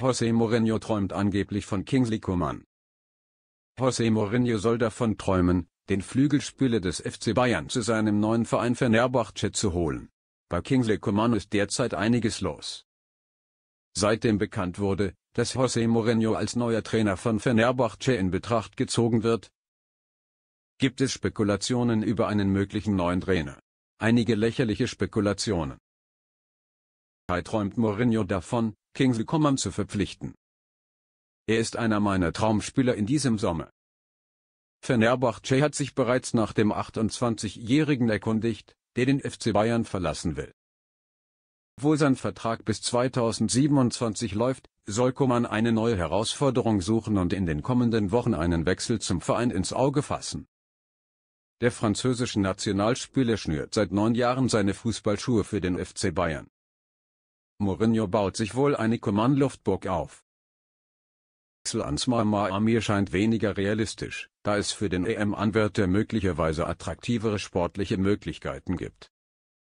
José Mourinho träumt angeblich von Kingsley Coman. José Mourinho soll davon träumen, den Flügelspieler des FC Bayern zu seinem neuen Verein Fenerbahce zu holen. Bei Kingsley Coman ist derzeit einiges los. Seitdem bekannt wurde, dass José Mourinho als neuer Trainer von Fenerbahce in Betracht gezogen wird, gibt es Spekulationen über einen möglichen neuen Trainer. Einige lächerliche Spekulationen. Träumt Mourinho davon, Kingsley Coman zu verpflichten. Er ist einer meiner Traumspieler in diesem Sommer. Fenerbahce hat sich bereits nach dem 28-Jährigen erkundigt, der den FC Bayern verlassen will. Obwohl sein Vertrag bis 2027 läuft, soll Koman eine neue Herausforderung suchen und in den kommenden Wochen einen Wechsel zum Verein ins Auge fassen. Der französische Nationalspieler schnürt seit neun Jahren seine Fußballschuhe für den FC Bayern. Mourinho baut sich wohl eine Command-Luftburg auf. Wechsel ans Miami scheint weniger realistisch, da es für den EM-Anwärter möglicherweise attraktivere sportliche Möglichkeiten gibt